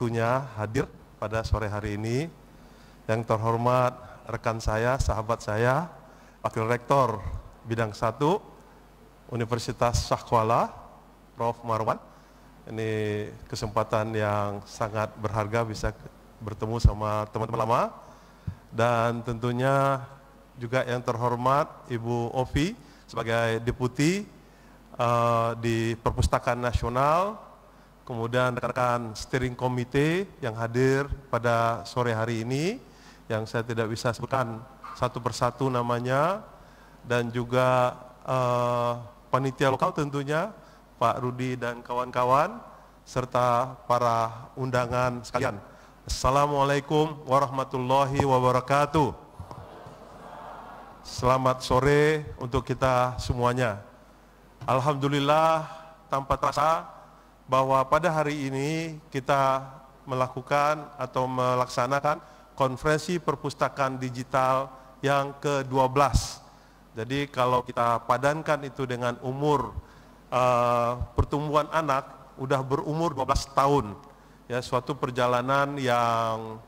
waktunya hadir pada sore hari ini. Yang terhormat rekan saya, sahabat saya, Wakil Rektor Bidang 1 Universitas Sahkuala, Prof. Marwan. Ini kesempatan yang sangat berharga bisa bertemu sama teman-teman lama. Dan tentunya juga yang terhormat Ibu Ovi sebagai Deputi uh, di Perpustakaan Nasional kemudian rekan-rekan steering komite yang hadir pada sore hari ini, yang saya tidak bisa sebutkan satu persatu namanya, dan juga eh, panitia lokal tentunya, Pak Rudi dan kawan-kawan, serta para undangan sekalian. Assalamualaikum warahmatullahi wabarakatuh. Selamat sore untuk kita semuanya. Alhamdulillah tanpa terasa bahwa pada hari ini kita melakukan atau melaksanakan konferensi perpustakaan digital yang ke-12. Jadi kalau kita padankan itu dengan umur uh, pertumbuhan anak udah berumur 12 tahun. Ya, suatu perjalanan yang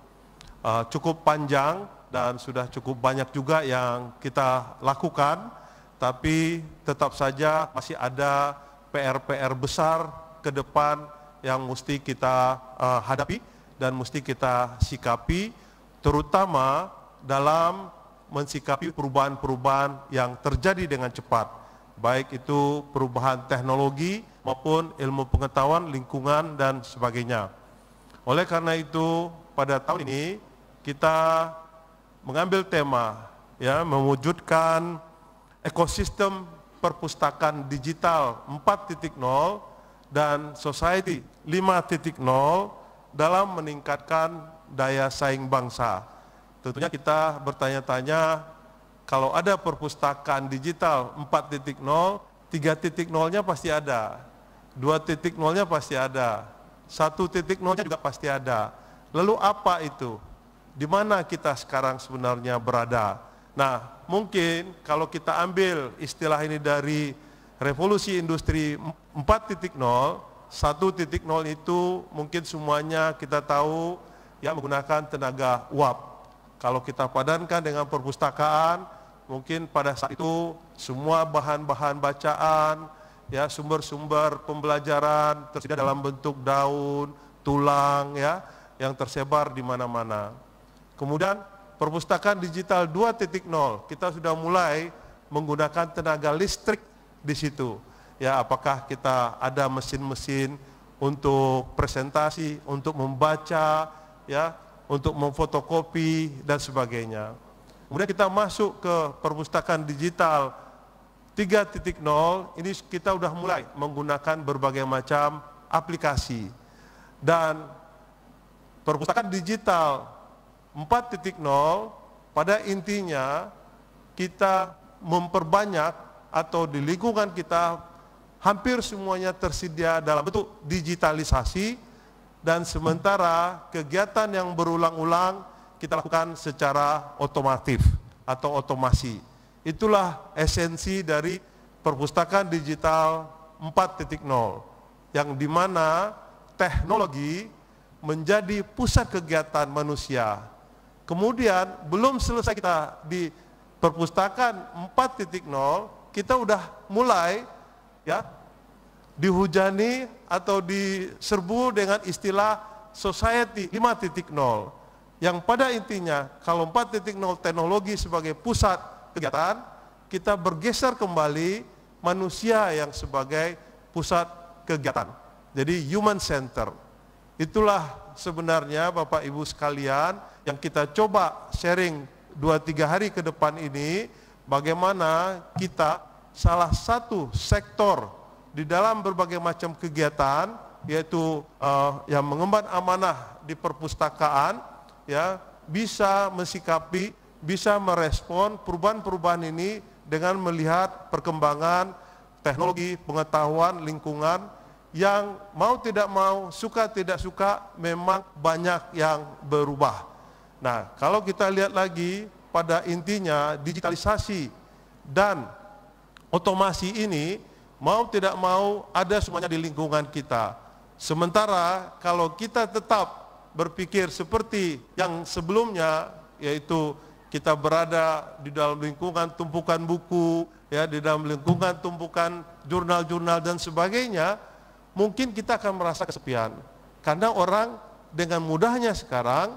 uh, cukup panjang dan sudah cukup banyak juga yang kita lakukan tapi tetap saja masih ada PR-PR besar ke depan yang mesti kita uh, hadapi dan mesti kita sikapi terutama dalam mensikapi perubahan-perubahan yang terjadi dengan cepat baik itu perubahan teknologi maupun ilmu pengetahuan lingkungan dan sebagainya oleh karena itu pada tahun ini kita mengambil tema ya mewujudkan ekosistem perpustakaan digital 4.0 dan society 5.0 dalam meningkatkan daya saing bangsa. Tentunya kita bertanya-tanya kalau ada perpustakaan digital 4.0, 3.0-nya pasti ada, 2.0-nya pasti ada, 1.0-nya juga pasti ada. Lalu apa itu? Di mana kita sekarang sebenarnya berada? Nah, mungkin kalau kita ambil istilah ini dari revolusi industri 4.0, 1.0 itu mungkin semuanya kita tahu ya menggunakan tenaga uap. Kalau kita padankan dengan perpustakaan, mungkin pada saat itu semua bahan-bahan bacaan, ya sumber-sumber pembelajaran tersedia dalam bentuk daun, tulang ya yang tersebar di mana-mana. Kemudian perpustakaan digital 2.0 kita sudah mulai menggunakan tenaga listrik di situ ya apakah kita ada mesin-mesin untuk presentasi, untuk membaca, ya, untuk memfotokopi dan sebagainya. Kemudian kita masuk ke perpustakaan digital 3.0, ini kita sudah mulai menggunakan berbagai macam aplikasi. Dan perpustakaan digital 4.0 pada intinya kita memperbanyak atau di lingkungan kita hampir semuanya tersedia dalam bentuk digitalisasi dan sementara kegiatan yang berulang-ulang kita lakukan secara otomatif atau otomasi. Itulah esensi dari perpustakaan digital 4.0 yang dimana teknologi menjadi pusat kegiatan manusia. Kemudian belum selesai kita di perpustakaan 4.0 kita udah mulai ya dihujani atau diserbu dengan istilah society 5.0 yang pada intinya kalau 4.0 teknologi sebagai pusat kegiatan kita bergeser kembali manusia yang sebagai pusat kegiatan jadi human center itulah sebenarnya Bapak Ibu sekalian yang kita coba sharing 2-3 hari ke depan ini bagaimana kita salah satu sektor di dalam berbagai macam kegiatan yaitu uh, yang mengemban amanah di perpustakaan ya bisa mensikapi bisa merespon perubahan-perubahan ini dengan melihat perkembangan teknologi pengetahuan lingkungan yang mau tidak mau suka tidak suka memang banyak yang berubah. Nah, kalau kita lihat lagi pada intinya digitalisasi dan otomasi ini mau tidak mau ada semuanya di lingkungan kita. Sementara kalau kita tetap berpikir seperti yang sebelumnya yaitu kita berada di dalam lingkungan tumpukan buku, ya di dalam lingkungan tumpukan jurnal-jurnal dan sebagainya, mungkin kita akan merasa kesepian. Karena orang dengan mudahnya sekarang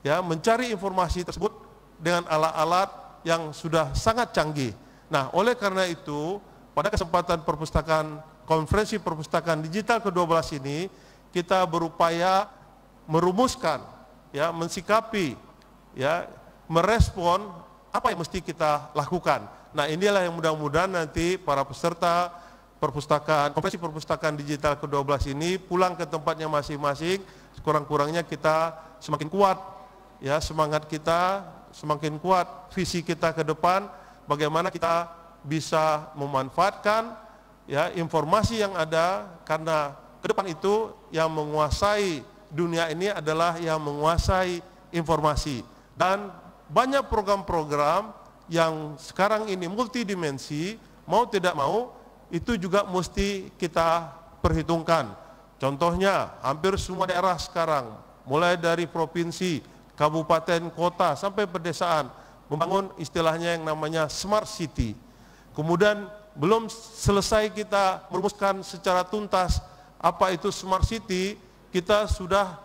ya mencari informasi tersebut dengan alat-alat yang sudah sangat canggih. Nah, oleh karena itu, pada kesempatan perpustakaan konferensi perpustakaan digital ke-12 ini, kita berupaya merumuskan, ya, mensikapi, ya, merespon apa yang mesti kita lakukan. Nah, inilah yang mudah-mudahan nanti para peserta perpustakaan, konferensi perpustakaan digital ke-12 ini pulang ke tempatnya masing-masing, kurang-kurangnya kita semakin kuat, ya, semangat kita semakin kuat, visi kita ke depan, bagaimana kita bisa memanfaatkan ya informasi yang ada karena ke depan itu yang menguasai dunia ini adalah yang menguasai informasi dan banyak program-program yang sekarang ini multidimensi mau tidak mau itu juga mesti kita perhitungkan. Contohnya hampir semua daerah sekarang mulai dari provinsi, kabupaten, kota sampai pedesaan membangun istilahnya yang namanya smart city. Kemudian belum selesai kita merumuskan secara tuntas apa itu smart city, kita sudah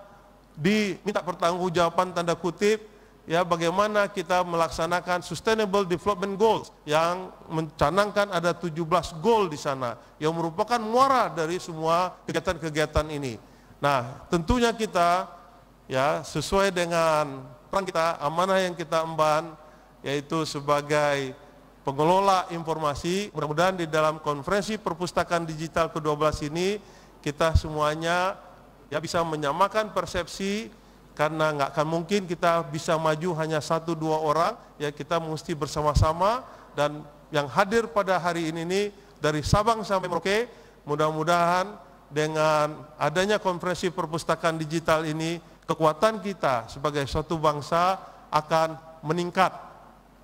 diminta pertanggungjawaban tanda kutip ya bagaimana kita melaksanakan sustainable development goals yang mencanangkan ada 17 goal di sana yang merupakan muara dari semua kegiatan-kegiatan ini. Nah, tentunya kita ya sesuai dengan peran kita, amanah yang kita emban yaitu sebagai pengelola informasi. Mudah-mudahan di dalam konferensi perpustakaan digital ke-12 ini kita semuanya ya bisa menyamakan persepsi karena nggak akan mungkin kita bisa maju hanya satu dua orang ya kita mesti bersama-sama dan yang hadir pada hari ini nih dari Sabang sampai Merauke mudah-mudahan dengan adanya konferensi perpustakaan digital ini kekuatan kita sebagai suatu bangsa akan meningkat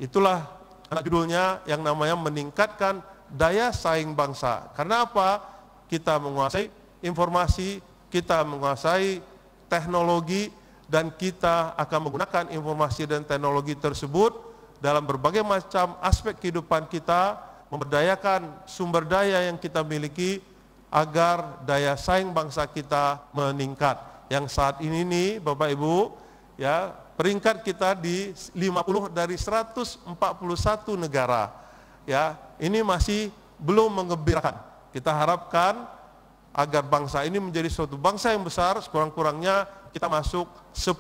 Itulah judulnya yang namanya meningkatkan daya saing bangsa. Karena apa? Kita menguasai informasi, kita menguasai teknologi, dan kita akan menggunakan informasi dan teknologi tersebut dalam berbagai macam aspek kehidupan kita, memberdayakan sumber daya yang kita miliki agar daya saing bangsa kita meningkat. Yang saat ini nih Bapak Ibu, ya peringkat kita di 50 dari 141 negara. Ya, ini masih belum mengembirakan. Kita harapkan agar bangsa ini menjadi suatu bangsa yang besar, sekurang-kurangnya kita masuk 10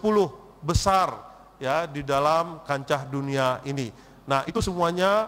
besar ya di dalam kancah dunia ini. Nah, itu semuanya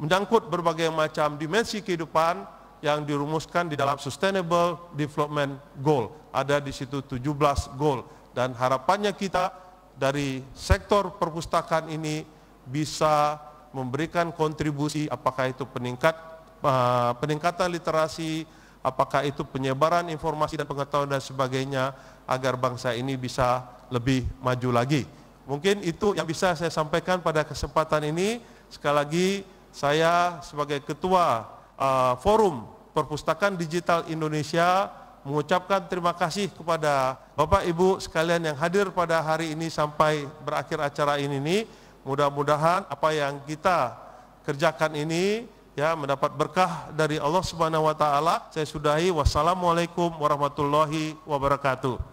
menyangkut berbagai macam dimensi kehidupan yang dirumuskan di dalam Sustainable Development Goal. Ada di situ 17 goal dan harapannya kita dari sektor perpustakaan ini bisa memberikan kontribusi apakah itu peningkat eh, peningkatan literasi, apakah itu penyebaran informasi dan pengetahuan dan sebagainya agar bangsa ini bisa lebih maju lagi. Mungkin itu yang bisa saya sampaikan pada kesempatan ini. Sekali lagi saya sebagai ketua eh, forum Perpustakaan Digital Indonesia mengucapkan terima kasih kepada Bapak Ibu sekalian yang hadir pada hari ini sampai berakhir acara ini nih. Mudah-mudahan apa yang kita kerjakan ini ya mendapat berkah dari Allah Subhanahu wa taala. Saya sudahi wassalamualaikum warahmatullahi wabarakatuh.